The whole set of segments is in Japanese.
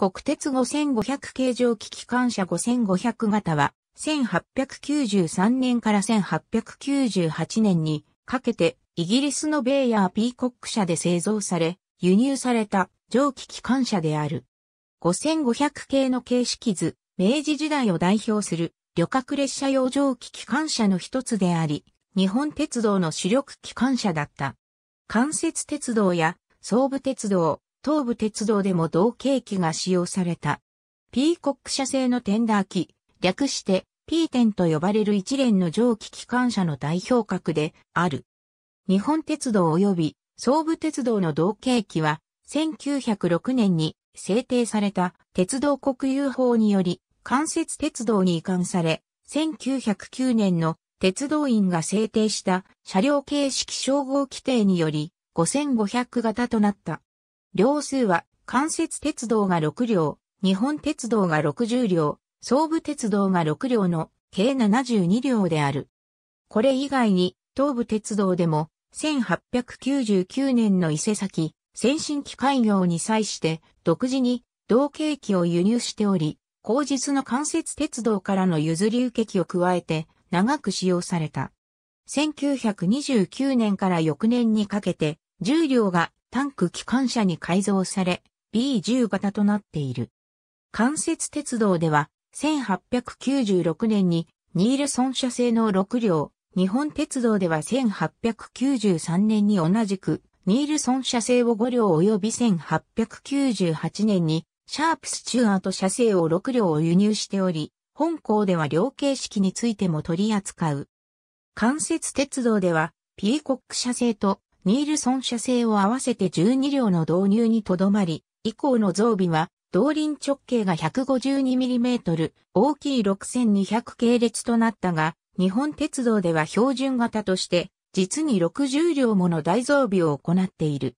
国鉄5500形状機機関車5500型は、1893年から1898年にかけて、イギリスのベイヤー・ピーコック社で製造され、輸入された蒸気機関車である。5500系の形式図、明治時代を代表する旅客列車用蒸気機関車の一つであり、日本鉄道の主力機関車だった。関節鉄道や総武鉄道、東武鉄道でも同系機が使用された。ピーコック社製のテンダー機、略して P ンと呼ばれる一連の蒸気機関車の代表格である。日本鉄道及び総武鉄道の同系機は1906年に制定された鉄道国有法により関節鉄道に移管され、1909年の鉄道員が制定した車両形式称号規定により5500型となった。両数は、関節鉄道が6両、日本鉄道が60両、総武鉄道が6両の計72両である。これ以外に、東武鉄道でも、1899年の伊勢崎、先進機開業に際して、独自に、同型機を輸入しており、後日の関節鉄道からの譲り受け機を加えて、長く使用された。1929年から翌年にかけて、重量両がタンク機関車に改造され、B10 型となっている。関節鉄道では、1896年にニールソン社製の6両、日本鉄道では1893年に同じく、ニールソン社製を5両及び1898年に、シャープスチュアート社製を6両を輸入しており、本校では両形式についても取り扱う。関節鉄道では、ピーコック社製とニールソン社製を合わせて12両の導入にとどまり、以降の増備は、動輪直径が 152mm、大きい6200系列となったが、日本鉄道では標準型として、実に60両もの大増備を行っている。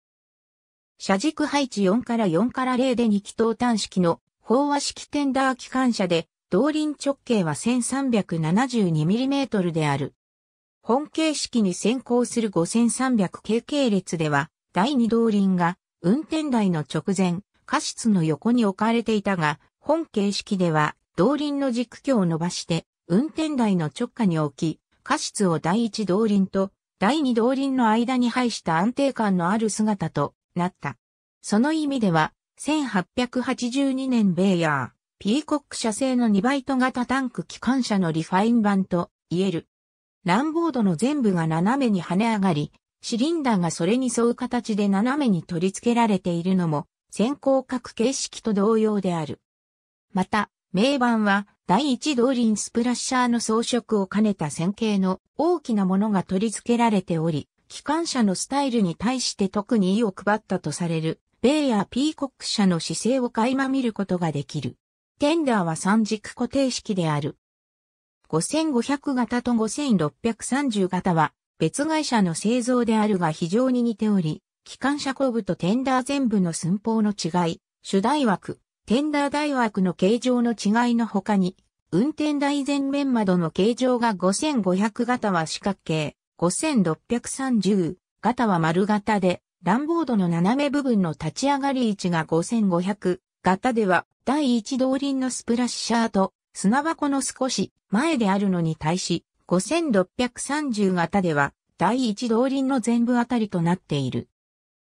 車軸配置4から4から0で2気筒端式の飽和式テンダー機関車で、動輪直径は 1372mm である。本形式に先行する 5300K 系列では、第2動輪が運転台の直前、過失の横に置かれていたが、本形式では動輪の軸距を伸ばして、運転台の直下に置き、過失を第1動輪と第2動輪の間に配した安定感のある姿となった。その意味では、1882年ベイヤー、ピーコック社製の2バイト型タンク機関車のリファイン版と言える。ランボードの全部が斜めに跳ね上がり、シリンダーがそれに沿う形で斜めに取り付けられているのも、先行角形式と同様である。また、名板は第一動輪スプラッシャーの装飾を兼ねた線形の大きなものが取り付けられており、機関車のスタイルに対して特に意を配ったとされる、米やピーコック車の姿勢を垣間見ることができる。テンダーは三軸固定式である。5500型と5630型は別会社の製造であるが非常に似ており、機関車後部とテンダー全部の寸法の違い、主台枠、テンダー台枠の形状の違いの他に、運転台前面窓の形状が5500型は四角形、5630型は丸型で、ランボードの斜め部分の立ち上がり位置が5500型では、第一動輪のスプラッシャーと砂箱の少し前であるのに対し、5630型では第一動輪の全部あたりとなっている。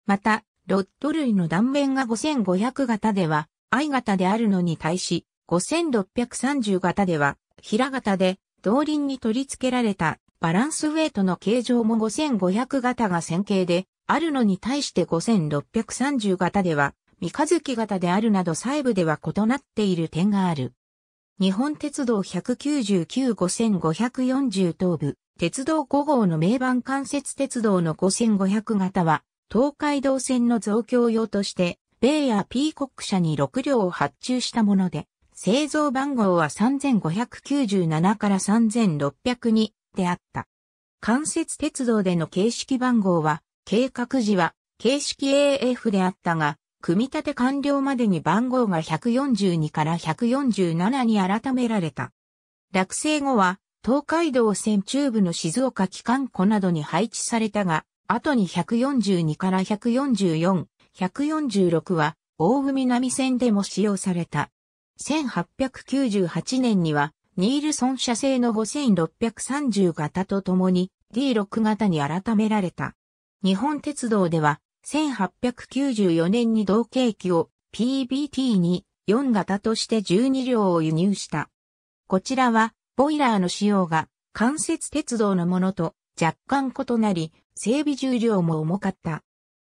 また、ロッド類の断面が5500型では I 型であるのに対し、5630型では平型で動輪に取り付けられたバランスウェイトの形状も5500型が線形であるのに対して5630型では三日月型であるなど細部では異なっている点がある。日本鉄道199 5540東部、鉄道5号の名盤関節鉄道の5500型は、東海道線の増強用として、米やピーコック社に6両を発注したもので、製造番号は3597から3 6 0 2にであった。関節鉄道での形式番号は、計画時は形式 AF であったが、組み立て完了までに番号が142から147に改められた。落成後は、東海道線中部の静岡機関庫などに配置されたが、後に142から144、146は、大海南線でも使用された。1898年には、ニールソン社製の5630型とともに D6 型に改められた。日本鉄道では1894年に同景機を PBT に4型として12両を輸入した。こちらは、ボイラーの仕様が関節鉄道のものと若干異なり、整備重量も重かった。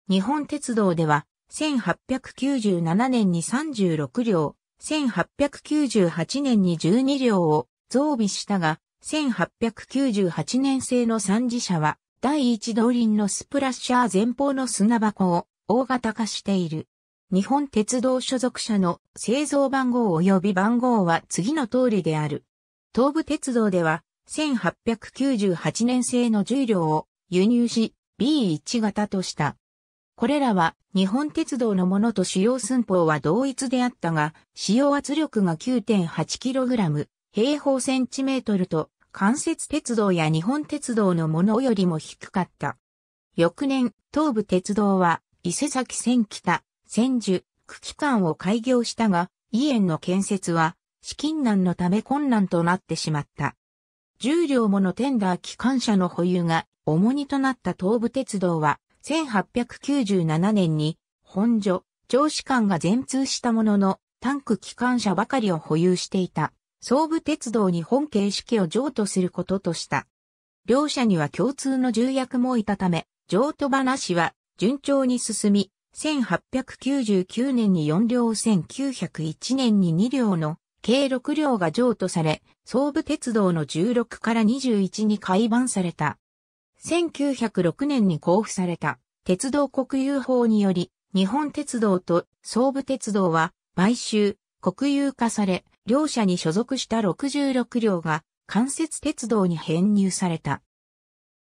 日本鉄道では、1897年に36両、1898年に12両を増備したが、1898年製の三次車は第一動輪のスプラッシャー前方の砂箱を大型化している。日本鉄道所属者の製造番号及び番号は次の通りである。東武鉄道では1898年製の重量を輸入し B1 型とした。これらは日本鉄道のものと使用寸法は同一であったが、使用圧力が 9.8kg 平方センチメートルと関節鉄道や日本鉄道のものよりも低かった。翌年、東武鉄道は、伊勢崎線北、千住、区期間を開業したが、伊園の建設は、資金難のため困難となってしまった。重量ものテンダー機関車の保有が重荷となった東武鉄道は、1897年に、本所、長子間が全通したものの、タンク機関車ばかりを保有していた。総武鉄道に本形式を譲渡することとした。両者には共通の重役もいたため、譲渡話は順調に進み、1899年に4両1901年に2両の計6両が譲渡され、総武鉄道の16から21に改版された。1906年に交付された鉄道国有法により、日本鉄道と総武鉄道は買収、国有化され、両社に所属した66両が関節鉄道に編入された。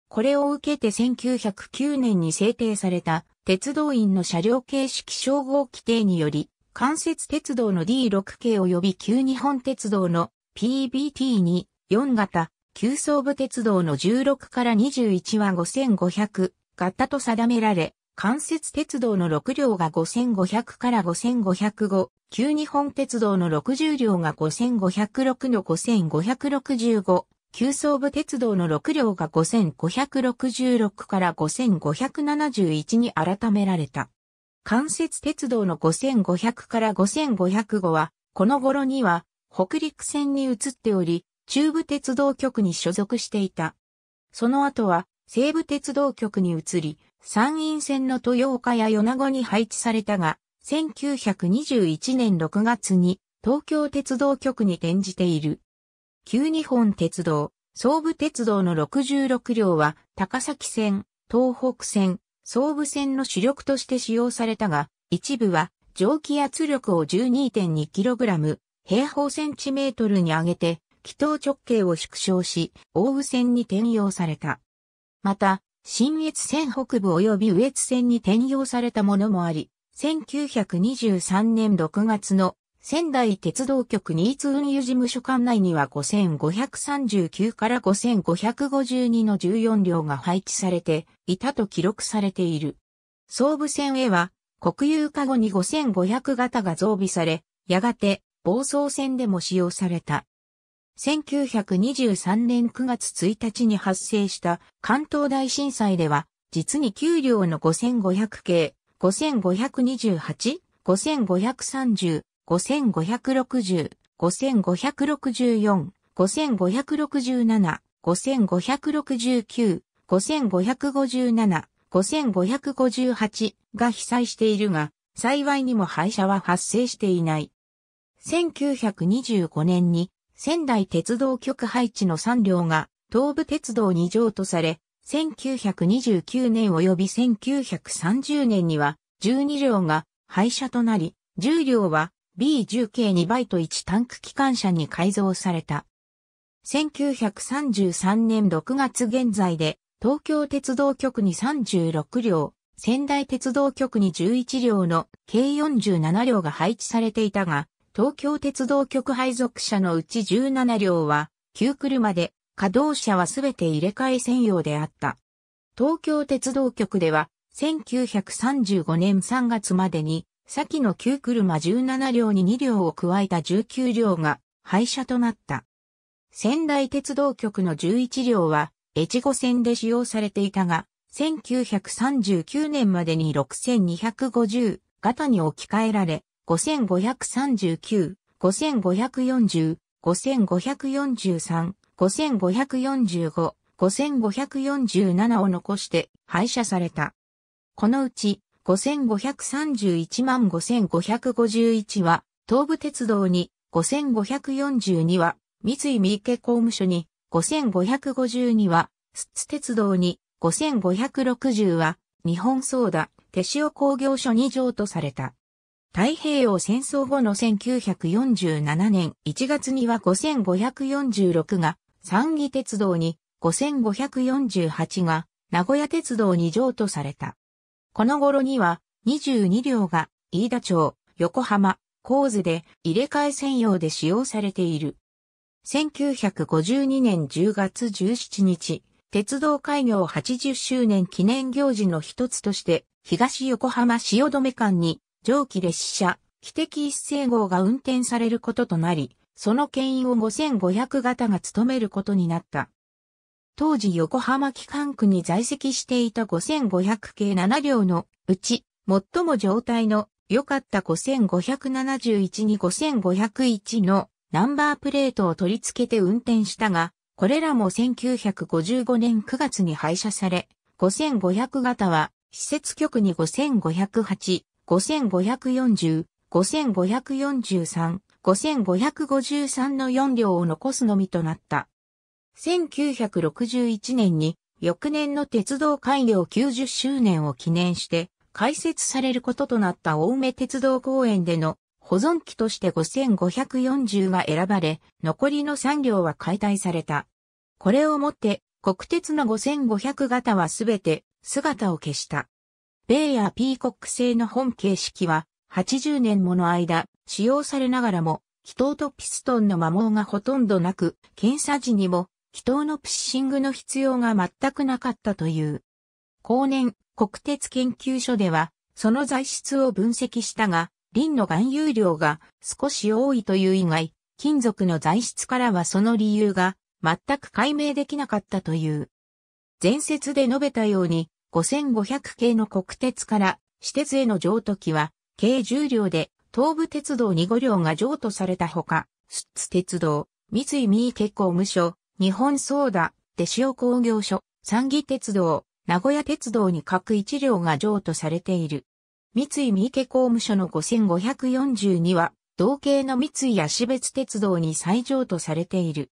これを受けて1909年に制定された鉄道員の車両形式称号規定により、関節鉄道の D6 系及び旧日本鉄道の PBT2、4型、旧総武鉄道の16から21は5500型と定められ、関節鉄道の6両が5500から5505、旧日本鉄道の60両が5506の5565、旧総武鉄道の6両が5566から5571に改められた。関節鉄道の5500から5505は、この頃には北陸線に移っており、中部鉄道局に所属していた。その後は西部鉄道局に移り、参院選の豊岡や米子に配置されたが、1921年6月に東京鉄道局に転じている。旧日本鉄道、総武鉄道の66両は高崎線、東北線、総武線の主力として使用されたが、一部は蒸気圧力を 12.2kg 平方センチメートルに上げて、気筒直径を縮小し、大雨線に転用された。また、新越線北部及び上越線に転用されたものもあり、1923年6月の仙台鉄道局新津運輸事務所管内には5539から5552の14両が配置されていたと記録されている。総武線へは国有化後に5500型が増備され、やがて暴走線でも使用された。1923年9月1日に発生した関東大震災では、実に給料の5500系、5528、5530、5560、5564、5567、5569、5557、5558が被災しているが、幸いにも廃車は発生していない。1925年に仙台鉄道局配置の3両が東武鉄道2乗とされ、1929年及び1930年には12両が廃車となり、10両は B10 系2倍と1タンク機関車に改造された。1933年6月現在で東京鉄道局に36両、仙台鉄道局に11両の計47両が配置されていたが、東京鉄道局配属車のうち17両は、9車で、稼働車はすべて入れ替え専用であった。東京鉄道局では、1935年3月までに、先の9車17両に2両を加えた19両が廃車となった。仙台鉄道局の11両は、越後線で使用されていたが、1939年までに6250型に置き換えられ、5539、5540、5543、5545、5547を残して廃車された。このうち5531万5551は東武鉄道に、5542は三井三池公務所に、5552はスッ鉄道に、5560は日本ソーダ手塩工業所に譲渡された。太平洋戦争後の1947年1月には5546が三義鉄道に、5548が名古屋鉄道に譲渡された。この頃には22両が飯田町、横浜、神津で入れ替え専用で使用されている。1952年10月17日、鉄道開業80周年記念行事の一つとして、東横浜止め間に蒸気列車、汽笛一斉号が運転されることとなり、その牽引を5500型が務めることになった。当時横浜機関区に在籍していた5500系7両のうち、最も状態の良かった5571に5501のナンバープレートを取り付けて運転したが、これらも1955年9月に廃車され、5500型は施設局に5508、5540、5543、5553の4両を残すのみとなった。1961年に翌年の鉄道開業90周年を記念して開設されることとなった青梅鉄道公園での保存機として5540が選ばれ、残りの3両は解体された。これをもって国鉄の5500型はすべて姿を消した。米やピーコック製の本形式は80年もの間使用されながらも気筒とピストンの摩耗がほとんどなく検査時にも気筒のプッシングの必要が全くなかったという。後年国鉄研究所ではその材質を分析したがリンの含有量が少し多いという以外金属の材質からはその理由が全く解明できなかったという。前説で述べたように、5500系の国鉄から私鉄への譲渡機は、計10両で、東武鉄道に5両が譲渡されたほか、スッツ鉄道、三井三池工務所、日本ソーダ、子塩工業所、三義鉄道、名古屋鉄道に各1両が譲渡されている。三井三池工務所の5542は、同型の三井や私別鉄道に再譲渡されている。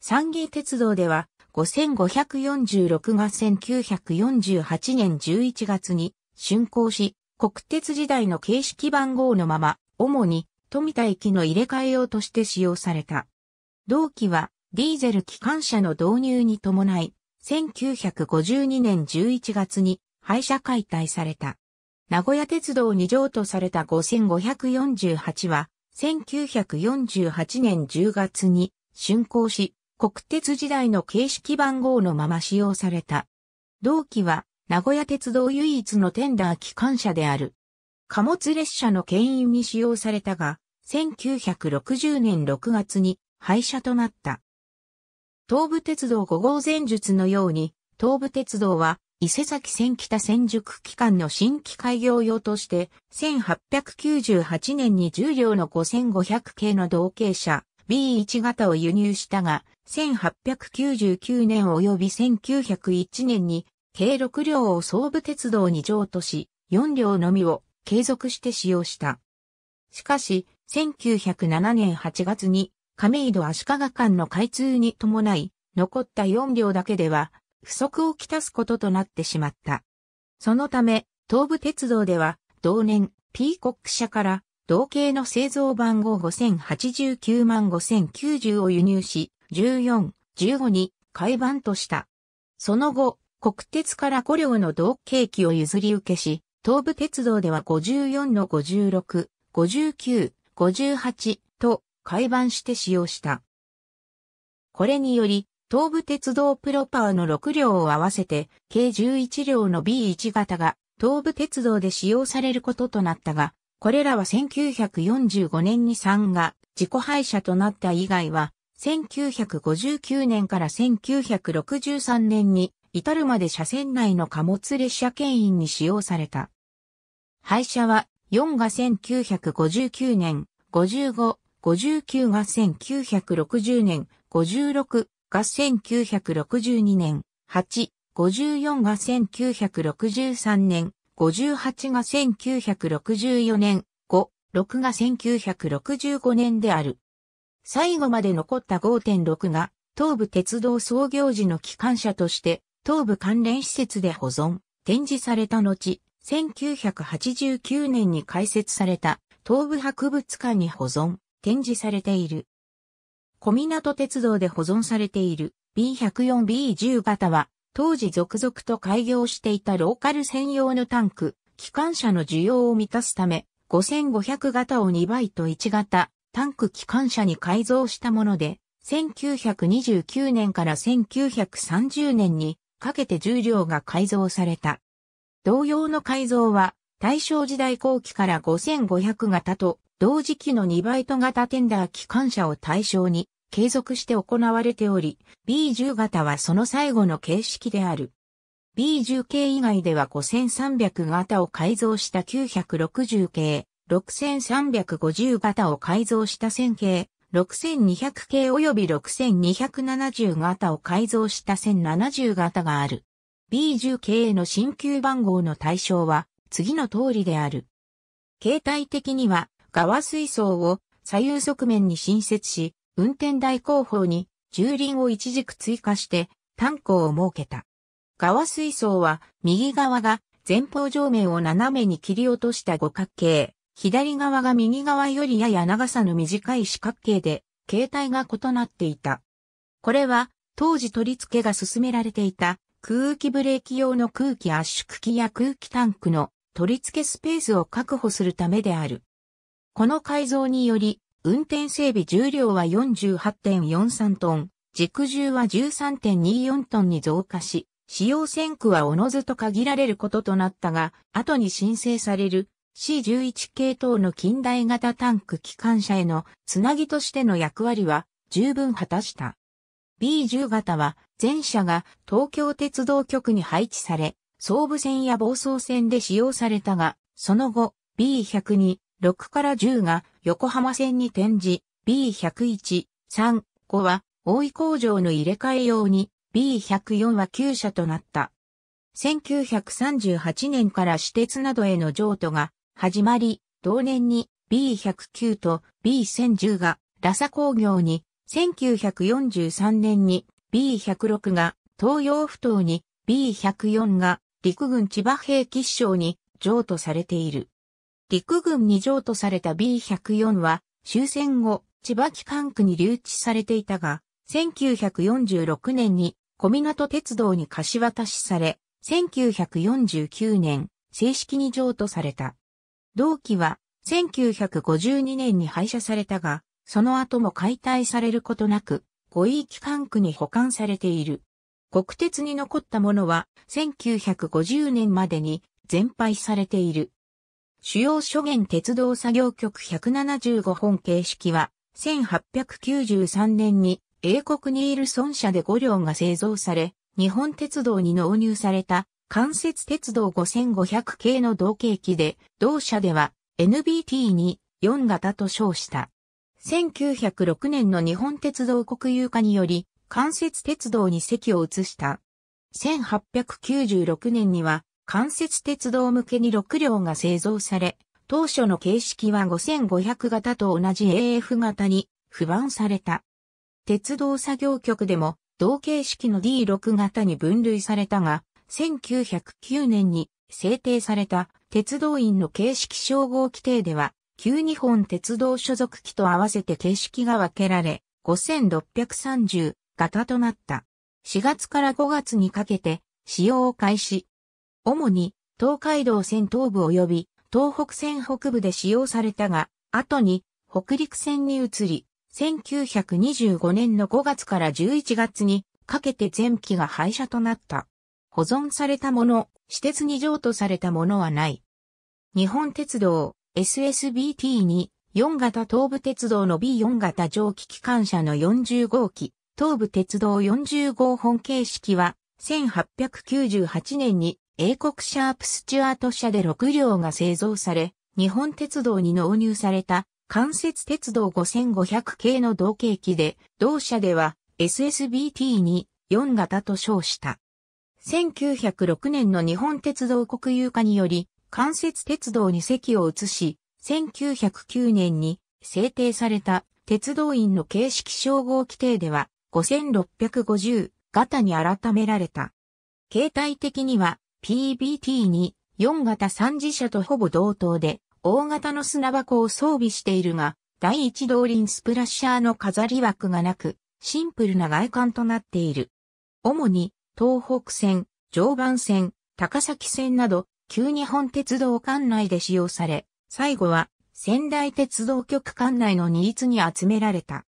三義鉄道では、5546が1948年11月に竣工し、国鉄時代の形式番号のまま、主に富田駅の入れ替え用として使用された。同期はディーゼル機関車の導入に伴い、1952年11月に廃車解体された。名古屋鉄道に譲渡された5548は、1948年10月に竣工し、国鉄時代の形式番号のまま使用された。同期は名古屋鉄道唯一のテンダー機関車である。貨物列車の牽引に使用されたが、1960年6月に廃車となった。東武鉄道5号前述のように、東武鉄道は伊勢崎線北千宿機関の新規開業用として、1898年に重量両の5500系の同型車 B1 型を輸入したが、1899年及び1901年に、計6両を総武鉄道に譲渡し、4両のみを継続して使用した。しかし、1907年8月に、亀戸足利間の開通に伴い、残った4両だけでは、不足をきたすこととなってしまった。そのため、東武鉄道では、同年、ピーコック社から、同型の製造番号5089万5090を輸入し、14、15に改版とした。その後、国鉄から5両の同契機を譲り受けし、東武鉄道では54の56、59、58と改版して使用した。これにより、東武鉄道プロパーの6両を合わせて、計11両の B1 型が東武鉄道で使用されることとなったが、これらは1945年に3が自己廃車となった以外は、1959年から1963年に至るまで車線内の貨物列車牽引に使用された。廃車は4が1959年、55、59が1960年、56が1962年、8、54が1963年、58が1964年、5、6が1965年である。最後まで残った5.6が、東武鉄道創業時の機関車として、東武関連施設で保存、展示された後、1989年に開設された東武博物館に保存、展示されている。小港鉄道で保存されている B104B10 型は、当時続々と開業していたローカル専用のタンク、機関車の需要を満たすため、5500型を2倍と1型、タンク機関車に改造したもので、1929年から1930年にかけて重量が改造された。同様の改造は大正時代後期から5500型と同時期の2バイト型テンダー機関車を対象に継続して行われており、B10 型はその最後の形式である。B10 系以外では5300型を改造した960系、6350型を改造した線形、6200系及び6270型を改造した1070型がある。B10 系の新旧番号の対象は次の通りである。形態的には、側水槽を左右側面に新設し、運転台後方に重輪を一軸追加してンクを設けた。側水槽は右側が前方上面を斜めに切り落とした五角形。左側が右側よりやや長さの短い四角形で、形態が異なっていた。これは、当時取り付けが進められていた空気ブレーキ用の空気圧縮機や空気タンクの取り付けスペースを確保するためである。この改造により、運転整備重量は48.43トン、軸重は13.24トンに増加し、使用線区はおのずと限られることとなったが、後に申請される C11 系統の近代型タンク機関車へのつなぎとしての役割は十分果たした。B10 型は全車が東京鉄道局に配置され、総武線や房総線で使用されたが、その後 B102、6から10が横浜線に転じ、B101、3、5は大井工場の入れ替え用に B104 は9車となった。1938年から私鉄などへの譲渡が始まり、同年に B109 と B1010 がラサ工業に、1943年に B106 が東洋不頭に、B104 が陸軍千葉兵吉祥に譲渡されている。陸軍に譲渡された B104 は終戦後、千葉機関区に留置されていたが、1946年に小港鉄道に貸し渡しされ、1949年正式に譲渡された。同期は1952年に廃車されたが、その後も解体されることなく、五位機関区に保管されている。国鉄に残ったものは1950年までに全廃されている。主要諸元鉄道作業局175本形式は1893年に英国ニールソン社で5両が製造され、日本鉄道に納入された関節鉄道5500系の同型機で、同社では NBT に4型と称した。1906年の日本鉄道国有化により、関節鉄道に席を移した。1896年には、関節鉄道向けに6両が製造され、当初の形式は5500型と同じ AF 型に不満された。鉄道作業局でも同形式の D6 型に分類されたが、1909年に制定された鉄道員の形式称号規定では、旧日本鉄道所属機と合わせて形式が分けられ、5630型となった。4月から5月にかけて使用を開始。主に東海道線東部及び東北線北部で使用されたが、後に北陸線に移り、1925年の5月から11月にかけて全機が廃車となった。保存されたもの、私鉄に譲渡されたものはない。日本鉄道 SSBT に4型東武鉄道の B4 型蒸気機関車の40号機、東武鉄道40号本形式は1898年に英国シャープスチュアート社で6両が製造され、日本鉄道に納入された関節鉄道5500系の同型機で、同社では SSBT に4型と称した。1906年の日本鉄道国有化により、関節鉄道に席を移し、1909年に制定された鉄道員の形式称号規定では、5650型に改められた。形態的には PBT に4型3次車とほぼ同等で、大型の砂箱を装備しているが、第一動輪スプラッシャーの飾り枠がなく、シンプルな外観となっている。主に東北線、常磐線、高崎線など、旧日本鉄道管内で使用され、最後は仙台鉄道局管内の二ーに集められた。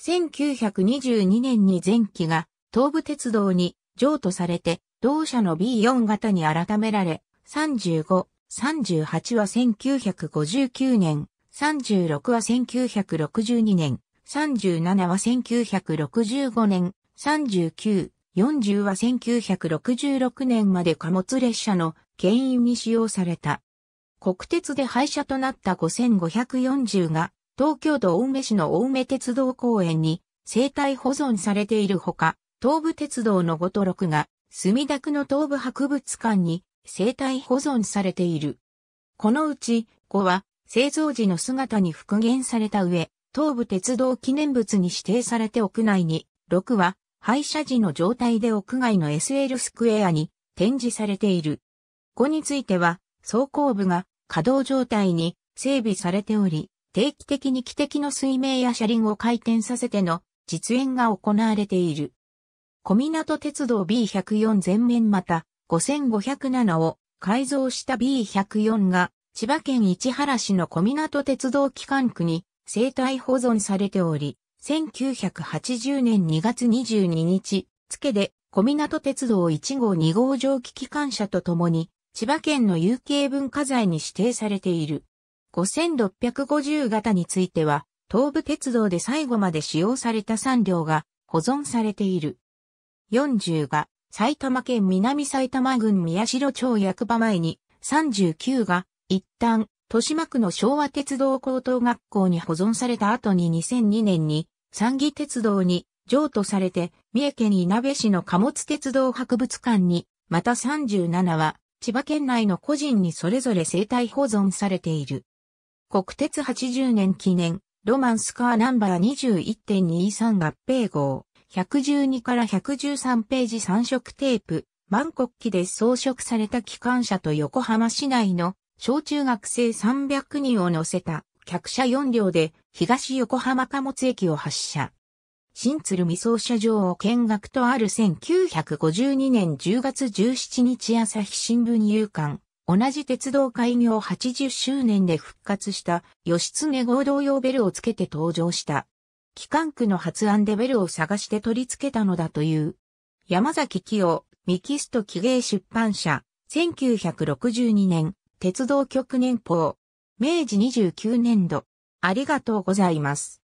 1922年に前期が東武鉄道に譲渡されて、同社の B4 型に改められ、35、38は1959年、36は1962年、37は1965年、39、40は1966年まで貨物列車の牽引に使用された。国鉄で廃車となった5540が東京都青梅市の青梅鉄道公園に生態保存されているほか、東武鉄道の五と6が墨田区の東武博物館に生態保存されている。このうち5は製造時の姿に復元された上、東武鉄道記念物に指定されて屋内に、6は廃車時の状態で屋外の SL スクエアに展示されている。5については、走行部が稼働状態に整備されており、定期的に汽笛の水面や車輪を回転させての実演が行われている。小湊鉄道 B104 全面また5507を改造した B104 が千葉県市原市の小湊鉄道機関区に生態保存されており、1980年2月22日、付で小港鉄道1号2号蒸気機関車とともに、千葉県の有形文化財に指定されている。5650型については、東武鉄道で最後まで使用された3両が保存されている。40が埼玉県南埼玉郡宮代町役場前に、39が一旦豊島区の昭和鉄道高等学校に保存された後に2002年に三義鉄道に譲渡されて、三重県いなべ市の貨物鉄道博物館に、また37は、千葉県内の個人にそれぞれ生態保存されている。国鉄80年記念、ロマンスカーナンバー21.23合併号、112から113ページ3色テープ、万国旗で装飾された機関車と横浜市内の小中学生300人を乗せた客車4両で東横浜貨物駅を発車。新鶴見操車場を見学とある1952年10月17日朝日新聞入刊、同じ鉄道開業80周年で復活した義経合同用ベルをつけて登場した。機関区の発案でベルを探して取り付けたのだという。山崎清、ミキスト記芸出版社、1962年、鉄道局年報。明治29年度、ありがとうございます。